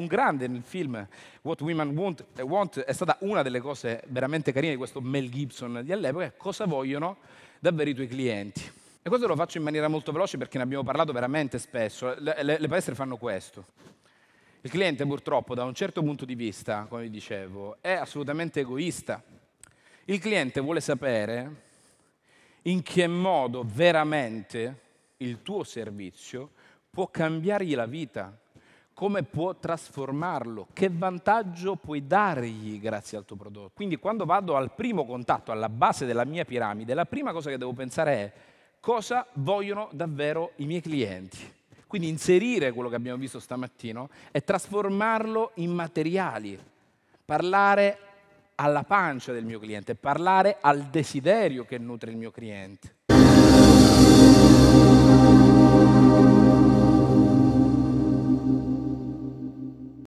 un grande nel film What Women Want, Want, è stata una delle cose veramente carine di questo Mel Gibson di all'epoca, cosa vogliono davvero i tuoi clienti. E questo lo faccio in maniera molto veloce perché ne abbiamo parlato veramente spesso. Le, le, le palestre fanno questo. Il cliente purtroppo da un certo punto di vista, come vi dicevo, è assolutamente egoista. Il cliente vuole sapere in che modo veramente il tuo servizio può cambiargli la vita, come può trasformarlo, che vantaggio puoi dargli grazie al tuo prodotto. Quindi quando vado al primo contatto, alla base della mia piramide, la prima cosa che devo pensare è cosa vogliono davvero i miei clienti. Quindi inserire quello che abbiamo visto stamattina e trasformarlo in materiali, parlare alla pancia del mio cliente, parlare al desiderio che nutre il mio cliente.